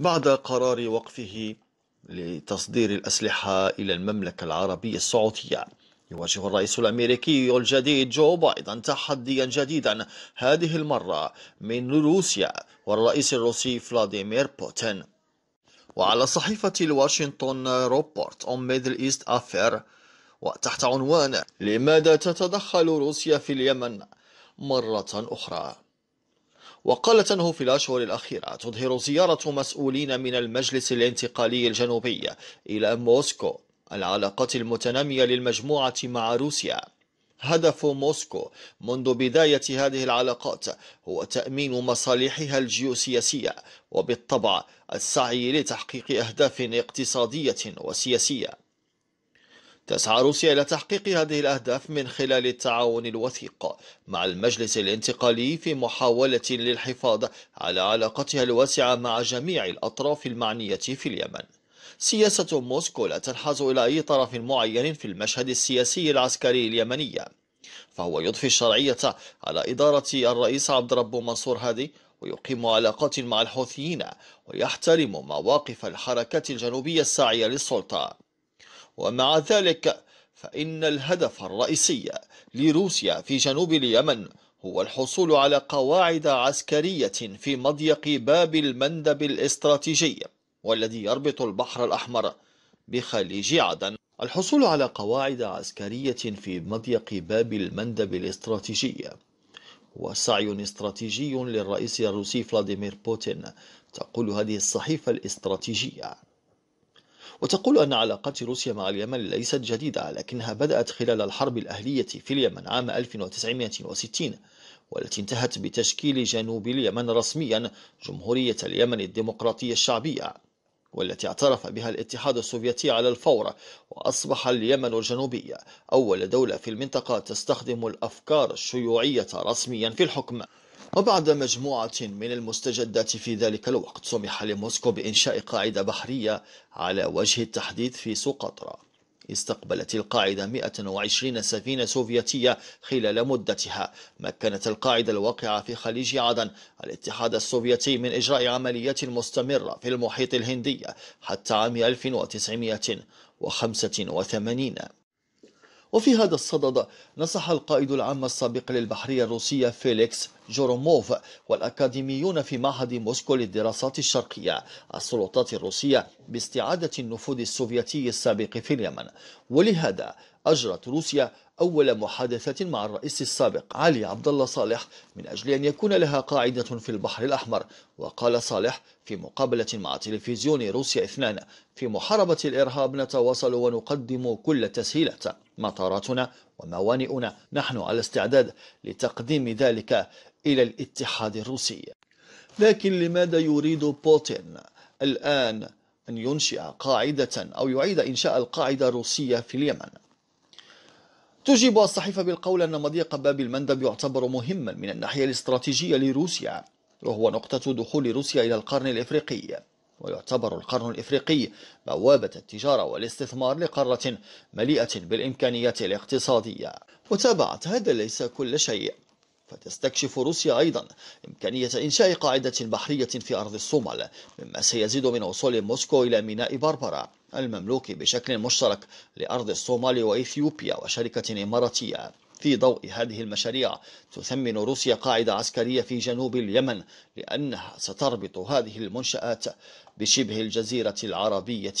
بعد قرار وقفه لتصدير الأسلحة إلى المملكة العربية السعودية يواجه الرئيس الأمريكي الجديد جو بايدن تحديا جديدا هذه المرة من روسيا والرئيس الروسي فلاديمير بوتين وعلى صحيفة الواشنطن روبورت أم ميدل إيست أفير وتحت عنوان لماذا تتدخل روسيا في اليمن مرة أخرى وقالت أنه في الأشهر الأخيرة تظهر زيارة مسؤولين من المجلس الانتقالي الجنوبي إلى موسكو العلاقات المتنامية للمجموعة مع روسيا هدف موسكو منذ بداية هذه العلاقات هو تأمين مصالحها الجيوسياسية وبالطبع السعي لتحقيق أهداف اقتصادية وسياسية تسعى روسيا إلى تحقيق هذه الأهداف من خلال التعاون الوثيق مع المجلس الانتقالي في محاولة للحفاظ على علاقتها الواسعة مع جميع الأطراف المعنية في اليمن سياسة موسكو لا تنحاز إلى أي طرف معين في المشهد السياسي العسكري اليمني فهو يضفي الشرعية على إدارة الرئيس عبد ربه منصور هادي ويقيم علاقات مع الحوثيين ويحترم مواقف الحركات الجنوبية الساعية للسلطة ومع ذلك فإن الهدف الرئيسي لروسيا في جنوب اليمن هو الحصول على قواعد عسكرية في مضيق باب المندب الاستراتيجي والذي يربط البحر الأحمر بخليج عدن الحصول على قواعد عسكرية في مضيق باب المندب الاستراتيجي هو سعي استراتيجي للرئيس الروسي فلاديمير بوتين تقول هذه الصحيفة الاستراتيجية وتقول أن علاقات روسيا مع اليمن ليست جديدة لكنها بدأت خلال الحرب الأهلية في اليمن عام 1960 والتي انتهت بتشكيل جنوب اليمن رسميا جمهورية اليمن الديمقراطية الشعبية والتي اعترف بها الاتحاد السوفيتي على الفور وأصبح اليمن الجنوبية أول دولة في المنطقة تستخدم الأفكار الشيوعية رسميا في الحكم وبعد مجموعة من المستجدات في ذلك الوقت سمح لموسكو بإنشاء قاعدة بحرية على وجه التحديد في سقطرى استقبلت القاعدة 120 سفينة سوفيتية خلال مدتها مكنت القاعدة الواقعة في خليج عدن الاتحاد السوفيتي من إجراء عمليات مستمرة في المحيط الهندي حتى عام 1985 وفي هذا الصدد نصح القائد العام السابق للبحرية الروسية فيليكس جوروموف والأكاديميون في معهد موسكو للدراسات الشرقية السلطات الروسية باستعادة النفوذ السوفيتي السابق في اليمن ولهذا أجرت روسيا أول محادثة مع الرئيس السابق علي عبد الله صالح من أجل أن يكون لها قاعدة في البحر الأحمر وقال صالح في مقابلة مع تلفزيون روسيا اثنان في محاربة الإرهاب نتواصل ونقدم كل التسهيلات مطاراتنا وموانئنا نحن على استعداد لتقديم ذلك إلى الاتحاد الروسي لكن لماذا يريد بوتين الآن أن ينشئ قاعدة أو يعيد إنشاء القاعدة الروسية في اليمن تجيب الصحيفة بالقول أن مضيق باب المندب يعتبر مهما من الناحية الاستراتيجية لروسيا وهو نقطة دخول روسيا إلى القرن الإفريقي ويعتبر القرن الإفريقي بوابة التجارة والاستثمار لقارة مليئة بالإمكانيات الاقتصادية وتابعت هذا ليس كل شيء فتستكشف روسيا أيضا إمكانية إنشاء قاعدة بحرية في أرض الصومال مما سيزيد من وصول موسكو إلى ميناء باربرا المملوك بشكل مشترك لأرض الصومال وإثيوبيا وشركة إماراتية في ضوء هذه المشاريع تثمن روسيا قاعدة عسكرية في جنوب اليمن لأنها ستربط هذه المنشآت بشبه الجزيرة العربية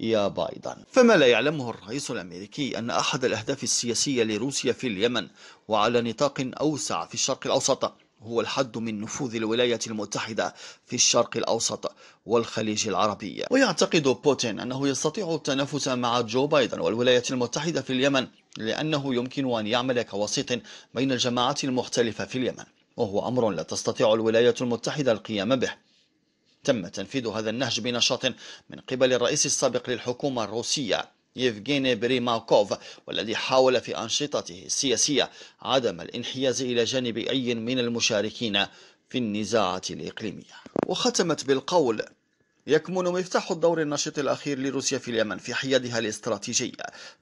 يا بايدن فما لا يعلمه الرئيس الأمريكي أن أحد الأهداف السياسية لروسيا في اليمن وعلى نطاق أوسع في الشرق الأوسط هو الحد من نفوذ الولايات المتحدة في الشرق الأوسط والخليج العربي ويعتقد بوتين أنه يستطيع التنافس مع جو بايدن والولايات المتحدة في اليمن لأنه يمكن أن يعمل كوسيط بين الجماعات المختلفة في اليمن وهو أمر لا تستطيع الولايات المتحدة القيام به تم تنفيذ هذا النهج بنشاط من قبل الرئيس السابق للحكومة الروسية يفغيني بريماكوف والذي حاول في أنشطته السياسية عدم الانحياز إلى جانب أي من المشاركين في النزاعات الإقليمية وختمت بالقول يكمن مفتاح الدور النشط الأخير لروسيا في اليمن في حيادها الاستراتيجية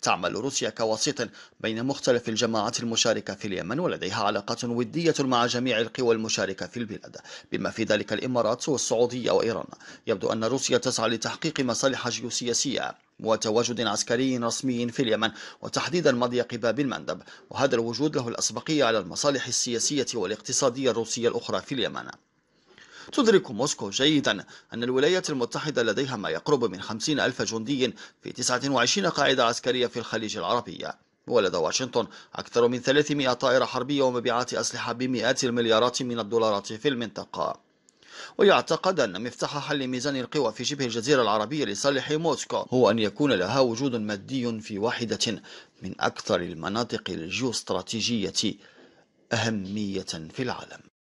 تعمل روسيا كوسيط بين مختلف الجماعات المشاركة في اليمن ولديها علاقات ودية مع جميع القوى المشاركة في البلاد بما في ذلك الإمارات والسعودية وإيران يبدو أن روسيا تسعى لتحقيق مصالح جيوسياسية وتواجد عسكري رسمي في اليمن وتحديدا مضيق باب المندب وهذا الوجود له الأسبقية على المصالح السياسية والاقتصادية الروسية الأخرى في اليمن تدرك موسكو جيدا أن الولايات المتحدة لديها ما يقرب من 50 ألف جندي في 29 قاعدة عسكرية في الخليج العربي ولدى واشنطن أكثر من 300 طائرة حربية ومبيعات أسلحة بمئات المليارات من الدولارات في المنطقة ويعتقد أن مفتاح حل ميزان القوى في شبه الجزيرة العربية لصالح موسكو هو أن يكون لها وجود مادي في واحدة من أكثر المناطق الجيوستراتيجية أهمية في العالم